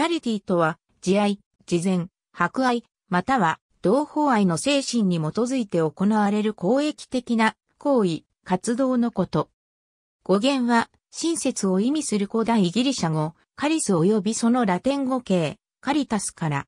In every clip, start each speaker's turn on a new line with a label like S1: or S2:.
S1: チャリティとは、慈愛、慈善、博愛、または、同胞愛の精神に基づいて行われる公益的な行為、活動のこと。語源は、親切を意味する古代ギリシャ語、カリス及びそのラテン語形、カリタスから。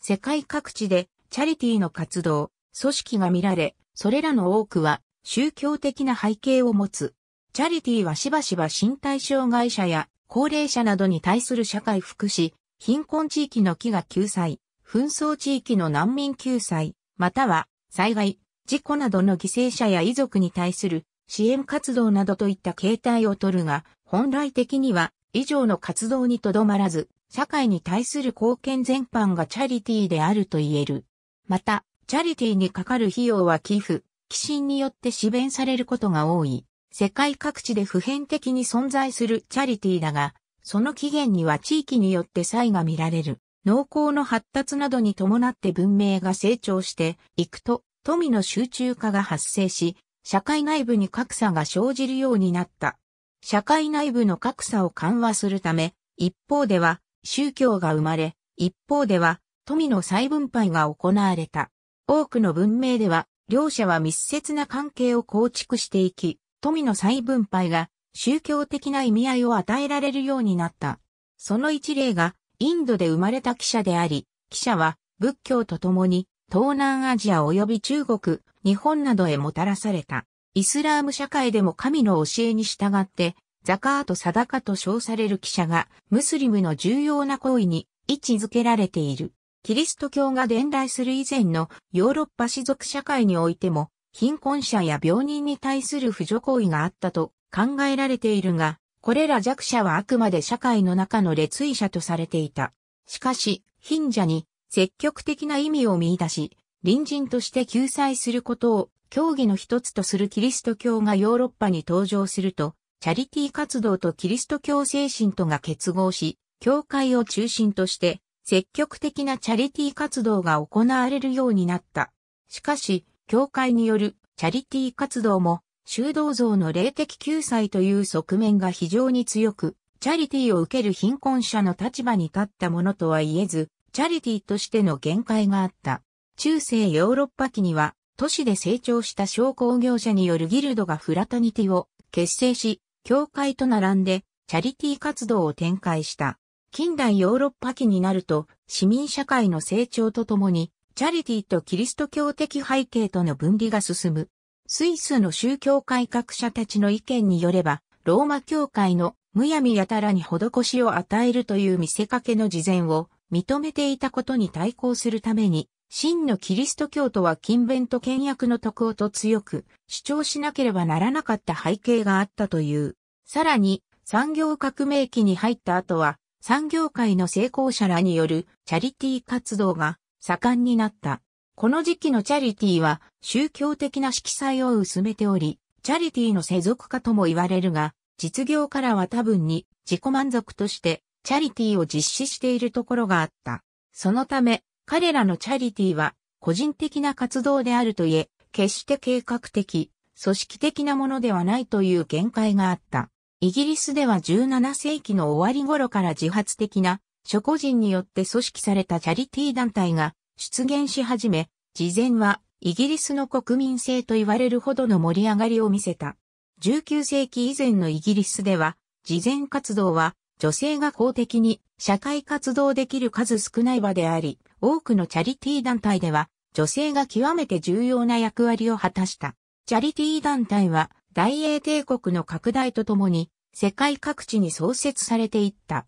S1: 世界各地で、チャリティの活動、組織が見られ、それらの多くは、宗教的な背景を持つ。チャリティはしばしば身体障害者や高齢者などに対する社会福祉、貧困地域の飢餓救済、紛争地域の難民救済、または災害、事故などの犠牲者や遺族に対する支援活動などといった形態をとるが、本来的には以上の活動にとどまらず、社会に対する貢献全般がチャリティーであると言える。また、チャリティーにかかる費用は寄付、寄進によって支弁されることが多い。世界各地で普遍的に存在するチャリティーだが、その起源には地域によって差異が見られる。農耕の発達などに伴って文明が成長していくと、富の集中化が発生し、社会内部に格差が生じるようになった。社会内部の格差を緩和するため、一方では宗教が生まれ、一方では富の再分配が行われた。多くの文明では、両者は密接な関係を構築していき、富の再分配が宗教的な意味合いを与えられるようになった。その一例が、インドで生まれた記者であり、記者は仏教とともに東南アジア及び中国、日本などへもたらされた。イスラーム社会でも神の教えに従って、ザカート定かと称される記者が、ムスリムの重要な行為に位置づけられている。キリスト教が伝来する以前のヨーロッパ氏族社会においても、貧困者や病人に対する扶助行為があったと考えられているが、これら弱者はあくまで社会の中の列位者とされていた。しかし、貧者に積極的な意味を見出し、隣人として救済することを教義の一つとするキリスト教がヨーロッパに登場すると、チャリティ活動とキリスト教精神とが結合し、教会を中心として積極的なチャリティ活動が行われるようになった。しかし、教会によるチャリティ活動も修道像の霊的救済という側面が非常に強く、チャリティを受ける貧困者の立場に立ったものとは言えず、チャリティとしての限界があった。中世ヨーロッパ期には、都市で成長した商工業者によるギルドがフラタニティを結成し、教会と並んで、チャリティ活動を展開した。近代ヨーロッパ期になると、市民社会の成長とともに、チャリティとキリスト教的背景との分離が進む。スイスの宗教改革者たちの意見によれば、ローマ教会のむやみやたらに施しを与えるという見せかけの事前を認めていたことに対抗するために、真のキリスト教徒は勤勉と倹約の徳をと強く主張しなければならなかった背景があったという。さらに、産業革命期に入った後は、産業界の成功者らによるチャリティー活動が盛んになった。この時期のチャリティーは宗教的な色彩を薄めており、チャリティーの世俗化とも言われるが、実業からは多分に自己満足としてチャリティーを実施しているところがあった。そのため、彼らのチャリティーは個人的な活動であるといえ、決して計画的、組織的なものではないという限界があった。イギリスでは17世紀の終わり頃から自発的な、諸個人によって組織されたチャリティー団体が出現し始め、事前はイギリスの国民性と言われるほどの盛り上がりを見せた。19世紀以前のイギリスでは、事前活動は女性が公的に社会活動できる数少ない場であり、多くのチャリティー団体では女性が極めて重要な役割を果たした。チャリティー団体は大英帝国の拡大とともに世界各地に創設されていった。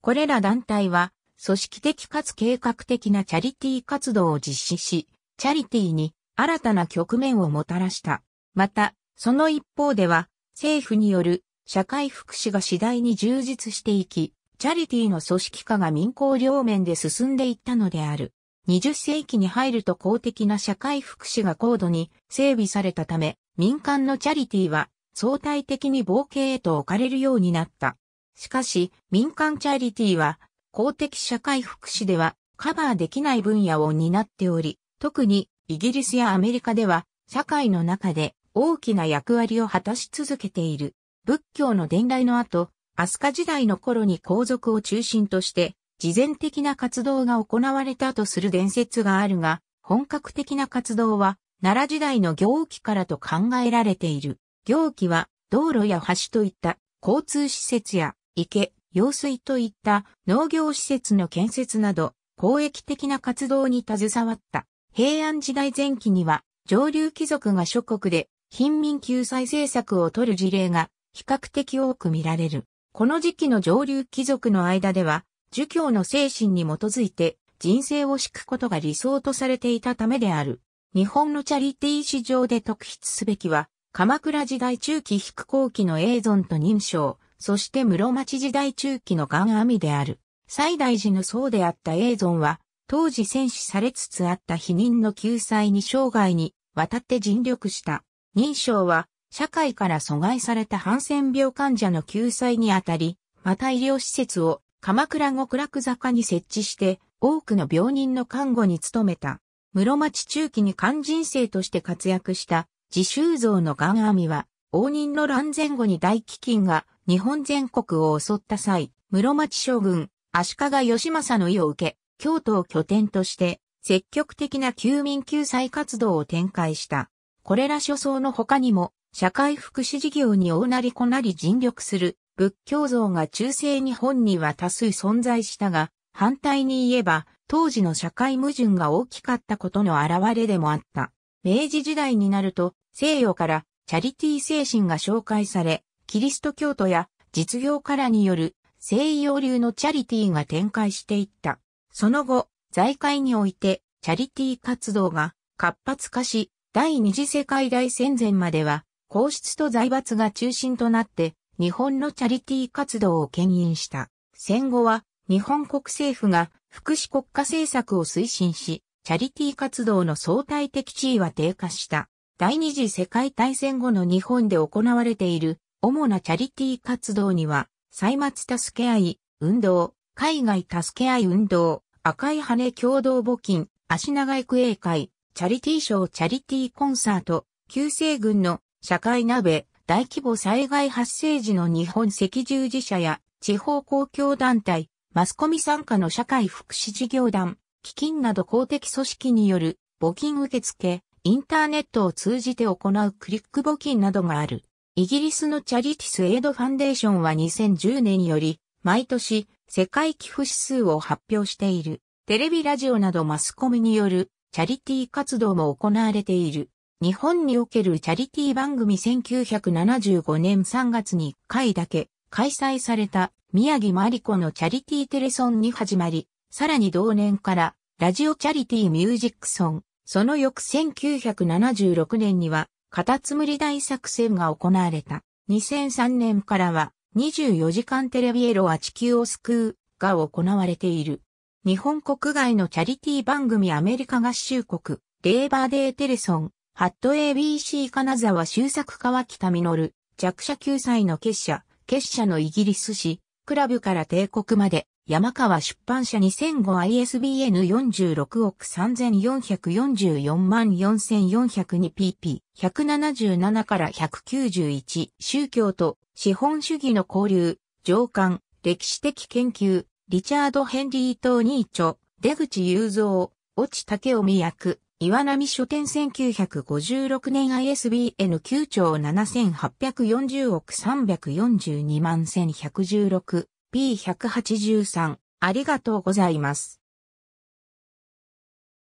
S1: これら団体は組織的かつ計画的なチャリティー活動を実施し、チャリティーに新たな局面をもたらした。また、その一方では、政府による社会福祉が次第に充実していき、チャリティーの組織化が民工両面で進んでいったのである。20世紀に入ると公的な社会福祉が高度に整備されたため、民間のチャリティーは相対的に冒険へと置かれるようになった。しかし、民間チャリティーは公的社会福祉ではカバーできない分野を担っており、特にイギリスやアメリカでは社会の中で大きな役割を果たし続けている。仏教の伝来の後、飛鳥時代の頃に皇族を中心として、事前的な活動が行われたとする伝説があるが、本格的な活動は、奈良時代の行基からと考えられている。行基は、道路や橋といった交通施設や池、用水といった農業施設の建設など、公益的な活動に携わった。平安時代前期には、上流貴族が諸国で貧民救済政策を取る事例が比較的多く見られる。この時期の上流貴族の間では、儒教の精神に基づいて人生を敷くことが理想とされていたためである。日本のチャリティー市場で特筆すべきは、鎌倉時代中期飛行機の永存と認証、そして室町時代中期の岩網である。西大寺の僧であった永存は、当時戦死されつつあった否認の救済に生涯にわたって尽力した。認証は、社会から阻害されたハンセン病患者の救済にあたり、また医療施設を鎌倉極楽坂に設置して、多くの病人の看護に努めた。室町中期に肝人生として活躍した自習像の岩網は、応仁の乱前後に大飢饉が日本全国を襲った際、室町将軍、足利義政の意を受け、京都を拠点として、積極的な休民救済活動を展開した。これら諸層の他にも、社会福祉事業に大なりこなり尽力する仏教像が中世日本には多数存在したが、反対に言えば、当時の社会矛盾が大きかったことの表れでもあった。明治時代になると、西洋からチャリティ精神が紹介され、キリスト教徒や実業家らによる西洋流のチャリティーが展開していった。その後、財界においてチャリティー活動が活発化し、第二次世界大戦前までは、皇室と財閥が中心となって、日本のチャリティー活動を牽引した。戦後は、日本国政府が福祉国家政策を推進し、チャリティー活動の相対的地位は低下した。第二次世界大戦後の日本で行われている主なチャリティー活動には、歳末助け合い、運動、海外助け合い運動、赤い羽共同募金、足長育英会、チャリティーショーチャリティーコンサート、救世軍の社会鍋、大規模災害発生時の日本赤十字社や地方公共団体、マスコミ参加の社会福祉事業団、基金など公的組織による募金受付、インターネットを通じて行うクリック募金などがある。イギリスのチャリティス・エイド・ファンデーションは2010年より、毎年、世界寄付指数を発表している。テレビ、ラジオなどマスコミによる、チャリティー活動も行われている。日本におけるチャリティー番組1975年3月に1回だけ開催された宮城真理子のチャリティーテレソンに始まり、さらに同年からラジオチャリティーミュージックソン、その翌1976年にはカタツムリ大作戦が行われた。2003年からは24時間テレビエロは地球を救うが行われている。日本国外のチャリティ番組アメリカ合衆国、レーバーデーテレソン、ハット ABC 金沢修作川北実、弱者救済の結社、結社のイギリス史、クラブから帝国まで、山川出版社 2005ISBN46 億3444万 4402pp177 から191宗教と資本主義の交流、上官、歴史的研究、リチャード・ヘンリー・トーニーチョ、出口雄三、落ち武臣役、岩波書店1956年 ISBN 9兆7840億342万1116 P183 ありがとうございます。